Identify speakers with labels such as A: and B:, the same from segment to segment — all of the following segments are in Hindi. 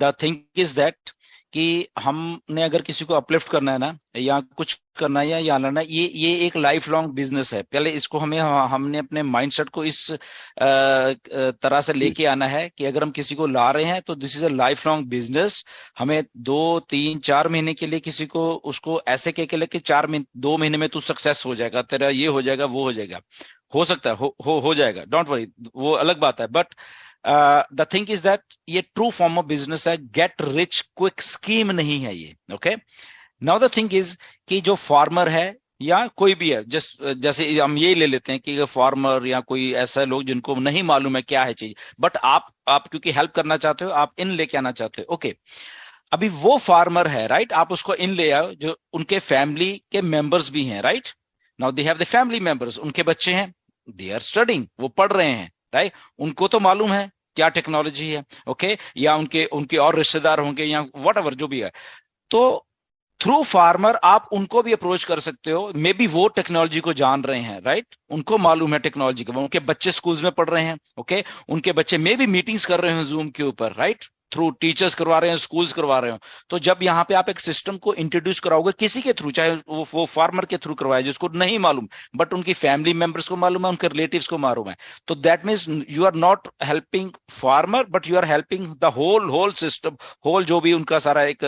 A: द थिंग इज दैट कि हमने अगर किसी को अपलिफ्ट करना है ना या कुछ करना है या या लाना ये ये एक लाइफ लॉन्ग बिजनेस है पहले इसको हमें हाँ, हमने अपने माइंडसेट को इस तरह से लेके आना है कि अगर हम किसी को ला रहे हैं तो this is a lifelong business हमें दो तीन चार महीने के लिए किसी को उसको ऐसे कह के लेके चार महीने दो महीने में तू सक्सेस हो जाएगा तेरा ये हो जाएगा वो हो जाएगा हो सकता है हो हो, हो जाएगा डोंट वरी वो अलग बात है but the thing is that ये ट्रू फॉर्म ऑफ बिजनेस है गेट रिच क्विक स्कीम नहीं है ये okay now the thing is कि जो फार्मर है या कोई भी है जस, uh, जैसे हम यही ले लेते हैं कि फार्मर या कोई ऐसा लोग जिनको नहीं मालूम है क्या है चीज बट आप आप क्योंकि हेल्प करना चाहते हो आप इन लेके आना चाहते हो ओके अभी वो फार्मर है राइट आप उसको इन ले आओ जो उनके फैमिली के मेंबर्स भी हैं right now they have the family members उनके बच्चे हैं दे आर स्टडिंग वो पढ़ रहे हैं राइट उनको तो मालूम है क्या टेक्नोलॉजी है ओके okay? या उनके उनके और रिश्तेदार होंगे या वट जो भी है तो थ्रू फार्मर आप उनको भी अप्रोच कर सकते हो मे बी वो टेक्नोलॉजी को जान रहे हैं राइट उनको मालूम है टेक्नोलॉजी के उनके बच्चे स्कूल में पढ़ रहे हैं ओके okay? उनके बच्चे मे बी मीटिंग्स कर रहे हैं जूम के ऊपर राइट थ्रू टीचर्स करवा रहे हो स्कूल्स करवा रहे हो तो जब यहाँ पे आप एक सिस्टम को इंट्रोड्यूस कराओगे किसी के थ्रू चाहे वो, वो फार्मर के थ्रू करवाए जिसको नहीं मालूम बट उनकी फैमिली मेंबर्स को मालूम है उनके रिलेटिव को मालूम है तो that means you are not helping farmer but you are helping the whole whole system whole जो भी उनका सारा एक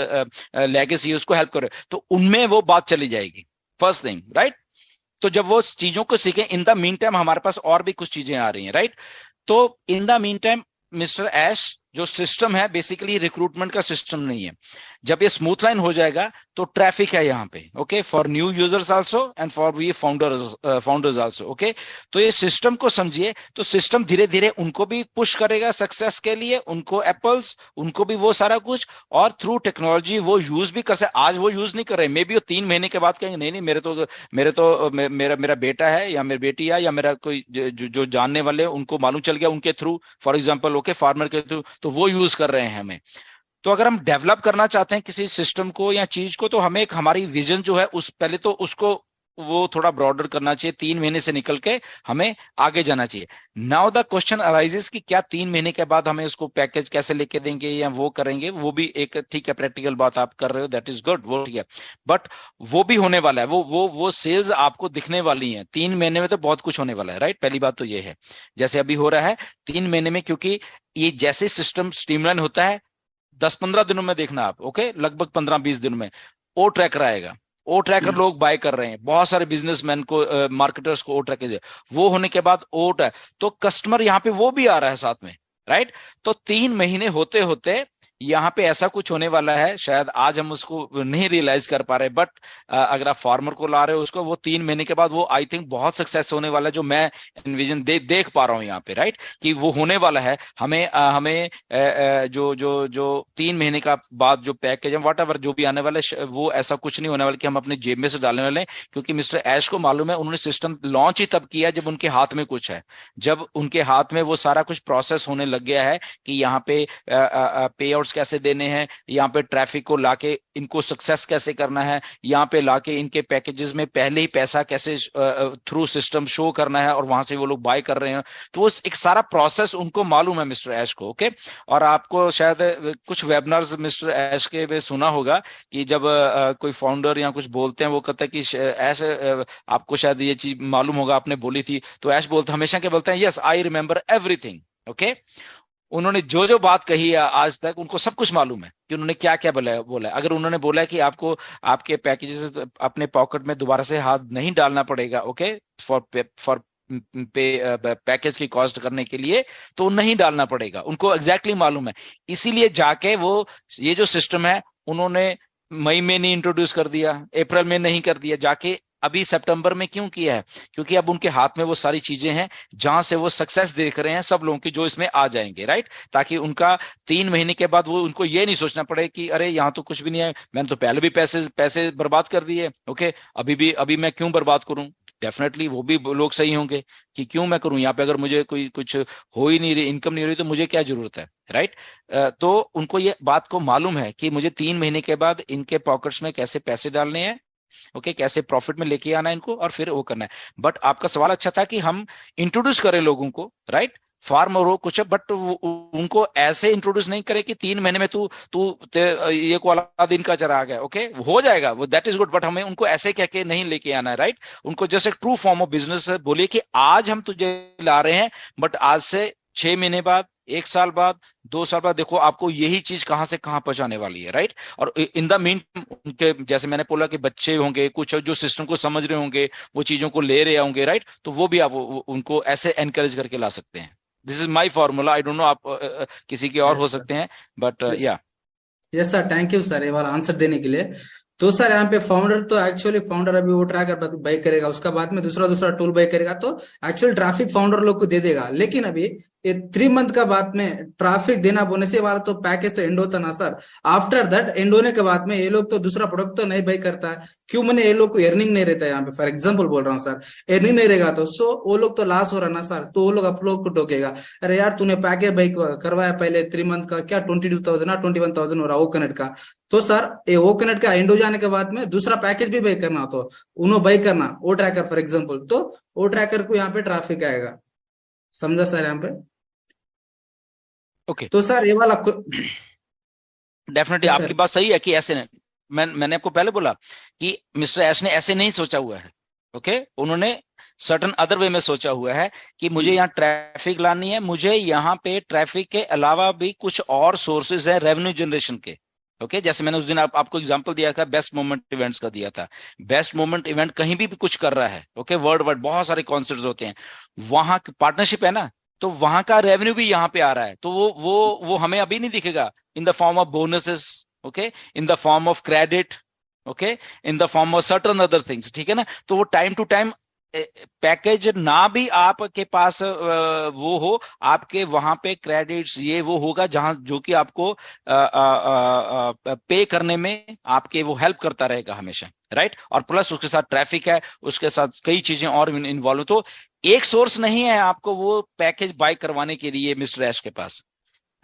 A: लेगेसी है उसको हेल्प करे तो उनमें वो बात चली जाएगी फर्स्ट थिंग राइट तो जब वो चीजों को सीखे इन द मीन टाइम हमारे पास और भी कुछ चीजें आ रही हैं राइट तो in the meantime mister Ash जो सिस्टम है बेसिकली रिक्रूटमेंट का सिस्टम नहीं है जब ये स्मूथ लाइन हो जाएगा तो ट्रैफिक है यहाँ पे okay for new users also and for we founder founders also okay तो ये सिस्टम को समझिए तो सिस्टम धीरे धीरे उनको भी पुश करेगा सक्सेस के लिए उनको एप्पल्स उनको भी वो सारा कुछ और थ्रू टेक्नोलॉजी वो यूज भी कर सकते आज वो यूज नहीं कर रहे मे बी वो तीन महीने के बाद कहेंगे नहीं नहीं मेरे तो मेरे तो मे, मेरा मेरा बेटा है या मेरी बेटी है या मेरा कोई जो जानने वाले उनको मालूम चल गया उनके through for example okay farmer के थ्रू तो तो वो यूज कर रहे हैं हमें तो अगर हम डेवलप करना चाहते हैं किसी सिस्टम को या चीज को तो हमें एक हमारी विजन जो है उस पहले तो उसको वो थोड़ा ब्रॉडर करना चाहिए तीन महीने से निकल के हमें आगे जाना चाहिए नाउ द क्वेश्चन अराइजेस कि क्या तीन महीने के बाद हमें उसको पैकेज कैसे लेके देंगे या वो करेंगे वो भी एक ठीक है प्रैक्टिकल बात आप कर रहे हो दैट इज गुड वो ठीक है बट वो भी होने वाला है वो वो वो सेल्स आपको दिखने वाली है तीन महीने में तो बहुत कुछ होने वाला है राइट पहली बात तो ये है जैसे अभी हो रहा है तीन महीने में क्योंकि ये जैसे सिस्टम स्ट्रीमलाइन होता है दस पंद्रह दिनों में देखना आप ओके लगभग पंद्रह बीस दिनों में ओ ट्रैकर आएगा ओ ट्रैकर लोग बाय कर रहे हैं बहुत सारे बिजनेसमैन को मार्केटर्स को ओ ट्रैकिंग वो होने के बाद ओट है तो कस्टमर यहाँ पे वो भी आ रहा है साथ में राइट तो तीन महीने होते होते यहाँ पे ऐसा कुछ होने वाला है शायद आज हम उसको नहीं रियलाइज कर पा रहे बट अगर आप फार्मर को ला रहे हो उसको वो तीन महीने के बाद वो आई थिंक बहुत सक्सेस होने वाला है जो मैं इनविजन दे, देख पा रहा हूँ यहाँ पे राइट कि वो होने वाला है हमें आ, हमें आ, जो जो जो तीन महीने का बाद जो पैकेज है वट जो भी आने वाला है वो ऐसा कुछ नहीं होने वाला कि हम अपने जेब में से डालने वाले क्योंकि मिस्टर ऐश को मालूम है उन्होंने सिस्टम लॉन्च ही तब किया जब उनके हाथ में कुछ है जब उनके हाथ में वो सारा कुछ प्रोसेस होने लग गया है कि यहाँ पे पे आउट रिपोर्ट्स कैसे देने हैं यहाँ पे ट्रैफिक को लाके इनको सक्सेस कैसे करना है यहाँ पे लाके इनके पैकेजेस में पहले ही पैसा कैसे थ्रू सिस्टम शो करना है और वहां से वो लोग बाय कर रहे हैं तो वो एक सारा प्रोसेस उनको मालूम है मिस्टर ऐश को ओके और आपको शायद कुछ वेबिनार्स मिस्टर ऐश के पे सुना होगा कि जब कोई फाउंडर या कुछ बोलते हैं वो कहते हैं कि ऐश आपको शायद ये चीज मालूम होगा आपने बोली थी तो ऐश बोलते हमेशा क्या बोलते हैं yes I remember everything okay उन्होंने जो जो बात कही है आज तक उनको सब कुछ मालूम है कि उन्होंने क्या क्या बोला बोला अगर उन्होंने बोला कि आपको आपके पैकेजेस अपने पॉकेट में दोबारा से हाथ नहीं डालना पड़ेगा okay for for pay package की कॉस्ट करने के लिए तो नहीं डालना पड़ेगा उनको एग्जैक्टली exactly मालूम है इसीलिए जाके वो ये जो सिस्टम है उन्होंने मई में नहीं इंट्रोड्यूस कर दिया अप्रैल में नहीं कर दिया जाके अभी सितंबर में क्यों किया है क्योंकि अब उनके हाथ में वो सारी चीजें हैं जहां से वो सक्सेस देख रहे हैं सब लोगों की जो इसमें आ जाएंगे राइट ताकि उनका तीन महीने के बाद वो उनको ये नहीं सोचना पड़े कि अरे यहाँ तो कुछ भी नहीं है मैंने तो पहले भी पैसे पैसे बर्बाद कर दिए ओके अभी भी अभी मैं क्यों बर्बाद करूं डेफिनेटली वो भी लोग सही होंगे कि क्यों मैं करूं यहाँ पे अगर मुझे कोई कुछ हो ही नहीं रही इनकम नहीं हो रही तो मुझे क्या जरूरत है राइट right? तो उनको ये बात को मालूम है कि मुझे तीन महीने के बाद इनके पॉकेट्स में कैसे पैसे डालने हैं ओके okay, कैसे प्रॉफिट में लेके आना इनको और फिर वो करना है बट आपका सवाल अच्छा था कि हम इंट्रोड्यूस करें लोगों को राइट right? फार्म और कुछ बट उनको ऐसे इंट्रोड्यूस नहीं करे कि तीन महीने में तू तू ये दिन का चरा आ गया ओके okay? हो जाएगा वो दैट इज गुड बट हमें उनको ऐसे कह के नहीं लेके आना है राइट right? उनको जस्ट एक ट्रू फॉर्म ऑफ बिजनेस बोलिए कि आज हम तुझे ला रहे हैं बट आज से छह महीने बाद एक साल बाद दो साल बाद देखो आपको यही चीज कहां से कहां पहुंचाने वाली है राइट और इन द मीन उनके जैसे मैंने बोला कि बच्चे होंगे कुछ जो सिस्टम को समझ रहे होंगे वो चीजों को ले रहे होंगे राइट तो वो भी आप उनको ऐसे एनकरेज करके ला सकते हैं this is my formula I don't know आप uh, किसी के और yes, हो सकते हैं बट या
B: yes sir thank you sir ये वाला आंसर देने के लिए तो सर यहाँ पे फाउंडर तो एक्चुअली फाउंडर अभी वो ट्राई कर बाई करेगा उसका बाद में दूसरा दूसरा टूल बाई करेगा तो एक्चुअल ट्रैफिक फाउंडर लोग को दे देगा लेकिन अभी ये थ्री मंथ का बाद में ट्रैफिक देना बोने से वाला तो पैकेज तो एंड होता ना सर आफ्टर दैट एंड होने के बाद में ये लोग तो दूसरा प्रोडक्ट तो नहीं बाई करता है क्यों मैंने ये लोग को एर्निंग नहीं रहता है यहाँ पे फॉर एग्जाम्पल बोल रहा हूँ सर एर्निंग नहीं रहेगा तो सो वो लोग तो लॉस हो रहा ना सर तो वो लोग आप लोग को टोकेगा अरे यार तूने पैकेज बाइक करवाया पहले थ्री मंथ का क्या ट्वेंटी टू थाउजेंड ना ट्वेंटी वन थाउजेंड हो रहा वो कनेक्ट का तो सर ये ओकनेट का एंड हो जाने के बाद में दूसरा पैकेज भी बाई करना तो उन्होंने बाई करना वो ट्रैकर फॉर एग्जाम्पल तो वो ट्रैकर को यहाँ पे ट्रैफिक आएगा समझा सर यहाँ पे ओके तो सर ये वाला डेफिनेटली
A: आपकी बात सही है कि ऐसे मैं मैंने आपको पहले बोला कि मिस्टर एस ने ऐसे नहीं सोचा हुआ है ओके okay? उन्होंने सर्टन अदर वे में सोचा हुआ है कि मुझे hmm. यहाँ ट्रैफिक लानी है मुझे यहाँ पे ट्रैफिक के अलावा भी कुछ और सोर्सेज है रेवेन्यू जनरेशन के ओके okay? जैसे मैंने उस दिन आप, आपको एग्जांपल दिया था बेस्ट मोमेंट इवेंट्स का दिया था बेस्ट मोमेंट इवेंट कहीं भी, भी कुछ कर रहा है ओके वर्ल्ड वर्ड बहुत सारे कॉन्सर्ट होते हैं वहां पार्टनरशिप है ना तो वहां का रेवेन्यू भी यहाँ पे आ रहा है तो वो वो वो हमें अभी नहीं दिखेगा in the form of bonuses okay in the form of credit okay in the form of certain other things ठीक है ना तो वो टाइम टू टाइम पैकेज ना भी आपके पास वो हो आपके वहां पे क्रेडिट्स ये वो होगा जहां जो कि आपको पे करने में आपके वो हेल्प करता रहेगा हमेशा राइट और प्लस उसके साथ ट्रैफिक है उसके साथ कई चीजें और इन्वॉल्व तो एक सोर्स नहीं है आपको वो पैकेज बाय करवाने के लिए मिस्टर एश के पास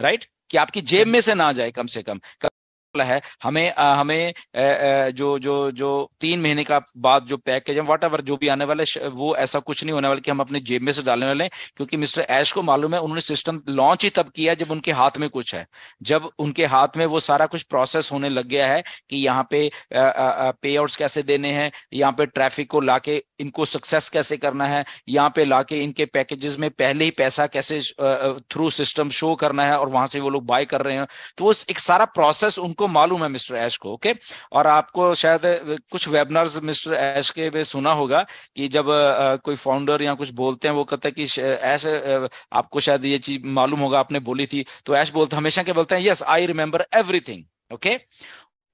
A: राइट कि आपकी जेब में से ना जाए कम से कम है हमें आ, हमें आ, आ, जो जो जो तीन महीने का बाद जो पैकेज है वट एवर जो भी आने वाला है वो ऐसा कुछ नहीं होने वाला कि हम अपने जेब में से डालने वाले क्योंकि मिस्टर ऐश को मालूम है उन्होंने सिस्टम लॉन्च ही तब किया जब उनके हाथ में कुछ है जब उनके हाथ में वो सारा कुछ प्रोसेस होने लग गया है कि यहाँ पे पे आउट कैसे देने हैं यहाँ पे ट्रैफिक को लाके इनको सक्सेस कैसे करना है यहाँ पे लाके इनके पैकेजेस में पहले ही पैसा कैसे थ्रू सिस्टम शो करना है और वहां से वो लोग बाय कर रहे हैं तो एक सारा प्रोसेस उनको आपको मालूम है मिस्टर ऐश को ओके और आपको शायद कुछ वेबिनार्स मिस्टर ऐश के वे सुना होगा कि जब कोई फाउंडर या कुछ बोलते हैं वो कहते हैं कि ऐश आपको शायद ये चीज मालूम होगा आपने बोली थी तो ऐश बोलते हमेशा क्या बोलते हैं yes I remember everything okay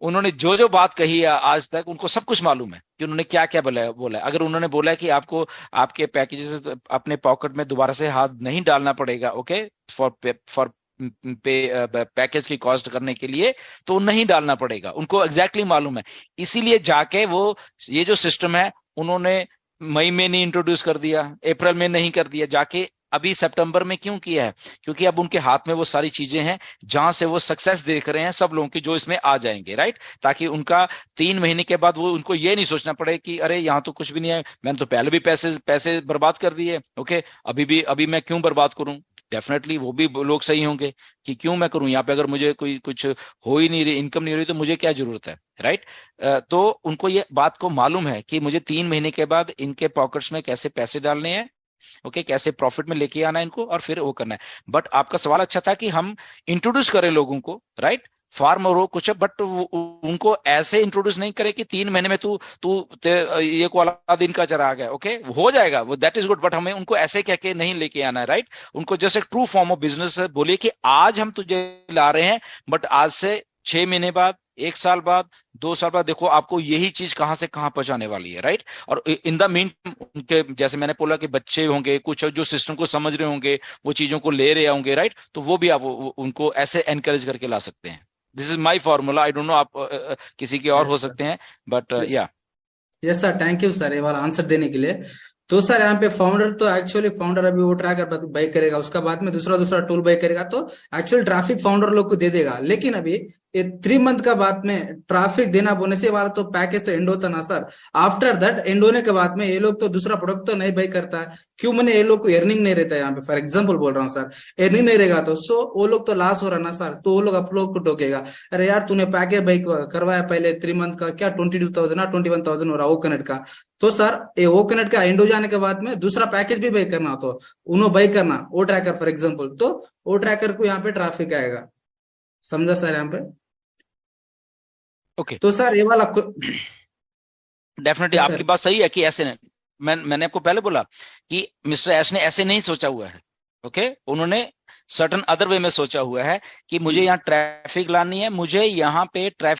A: उन्होंने जो जो बात कही है आज तक उनको सब कुछ मालूम है कि उन्होंने क्या क्या बोला बोला अगर उन्होंने बोला है कि आपको आपके पैकेजेस अपने पॉकेट में दोबारा से हाथ नहीं डालना पड़ेगा okay for for pay package की कॉस्ट करने के लिए तो नहीं डालना पड़ेगा उनको एग्जैक्टली exactly मालूम है इसीलिए जाके वो ये जो सिस्टम है उन्होंने मई में नहीं इंट्रोड्यूस कर दिया अप्रैल में नहीं कर दिया जाके अभी सितंबर में क्यों किया है क्योंकि अब उनके हाथ में वो सारी चीजें हैं जहां से वो सक्सेस देख रहे हैं सब लोगों की जो इसमें आ जाएंगे राइट ताकि उनका तीन महीने के बाद वो उनको ये नहीं सोचना पड़े कि अरे यहाँ तो कुछ भी नहीं है मैंने तो पहले भी पैसे पैसे बर्बाद कर दिए ओके अभी भी अभी मैं क्यों बर्बाद करूं डेफिनेटली वो भी लोग सही होंगे कि क्यों मैं करूं यहाँ पे अगर मुझे कोई कुछ हो ही नहीं रही इनकम नहीं हो रही तो मुझे क्या जरूरत है राइट right? तो उनको ये बात को मालूम है कि मुझे तीन महीने के बाद इनके पॉकेट्स में कैसे पैसे डालने हैं ओके okay, कैसे प्रॉफिट में लेके आना है इनको और फिर वो करना है बट आपका सवाल अच्छा था कि हम इंट्रोड्यूस करें लोगों को राइट right? फार्मर हो कुछ है बट उनको ऐसे इंट्रोड्यूस नहीं करे कि तीन महीने में तू तू ये वाला दिन का चरा आ गया ओके okay? हो जाएगा वो दैट इज गुड बट हमें उनको ऐसे कह के नहीं लेके आना है राइट उनको जस्ट एक ट्रू फॉर्म ऑफ बिजनेस बोलिए कि आज हम तुझे ला रहे हैं बट आज से छह महीने बाद एक साल बाद दो साल बाद देखो आपको यही चीज कहां से कहां पहुंचाने वाली है राइट और इन द मीन उनके जैसे मैंने बोला कि बच्चे होंगे कुछ जो सिस्टम को समझ रहे होंगे वो चीजों को ले रहे होंगे राइट तो वो भी आप उनको ऐसे एनकरेज करके ला सकते हैं this is my formula I don't know आप uh, किसी के और हो सकते हैं बट या
B: yes sir thank you sir ये वाला आंसर देने के लिए तो सर यहाँ पे फाउंडर तो एक्चुअली फाउंडर अभी वो ट्रैकर बाई करेगा उसका बाद में दूसरा दूसरा टूल बाई करेगा तो एक्चुअली ट्राफिक फाउंडर लोग को दे देगा लेकिन अभी ये थ्री मंथ का बाद में ट्राफिक देना बोने से वाला तो पैकेज तो एंड होता ना सर आफ्टर दैट एंड होने के बाद में ये लोग तो दूसरा प्रोडक्ट तो नहीं बाई करता है क्यों मैंने ये लोग को एर्निंग नहीं रहता है यहाँ पे फॉर एग्जाम्पल बोल रहा हूँ सर एर्निंग नहीं रहेगा तो सो वो लोग तो लॉस हो रहा ना सर तो वो लोग आप लोग को टोकेगा अरे यार तूने पैकेज बाई करवाया पहले थ्री मंथ का क्या twenty two thousand twenty one thousand हो रहा ओ का तो सर ये ओ का एंड हो जाए जाने के बाद में दूसरा पैकेज भी बाई करना तो उनो बाई करना ओ ट्रैकर फॉर एग्जाम्पल तो ओ ट्रैकर को यहाँ पे ट्रैफिक आएगा समझा सर यहाँ पे ओके okay. तो सर ये वाला डेफिनेटली आपकी
A: बात सही है कि ऐसे नहीं मैं मैंने आपको पहले बोला कि मिस्टर एस ने ऐसे नहीं सोचा हुआ है ओके okay? उन्होंने सर्टन अदर वे में सोचा हुआ है कि मुझे hmm. यहाँ ट्रैफिक लानी है मुझे यहाँ पे ट्रैफिक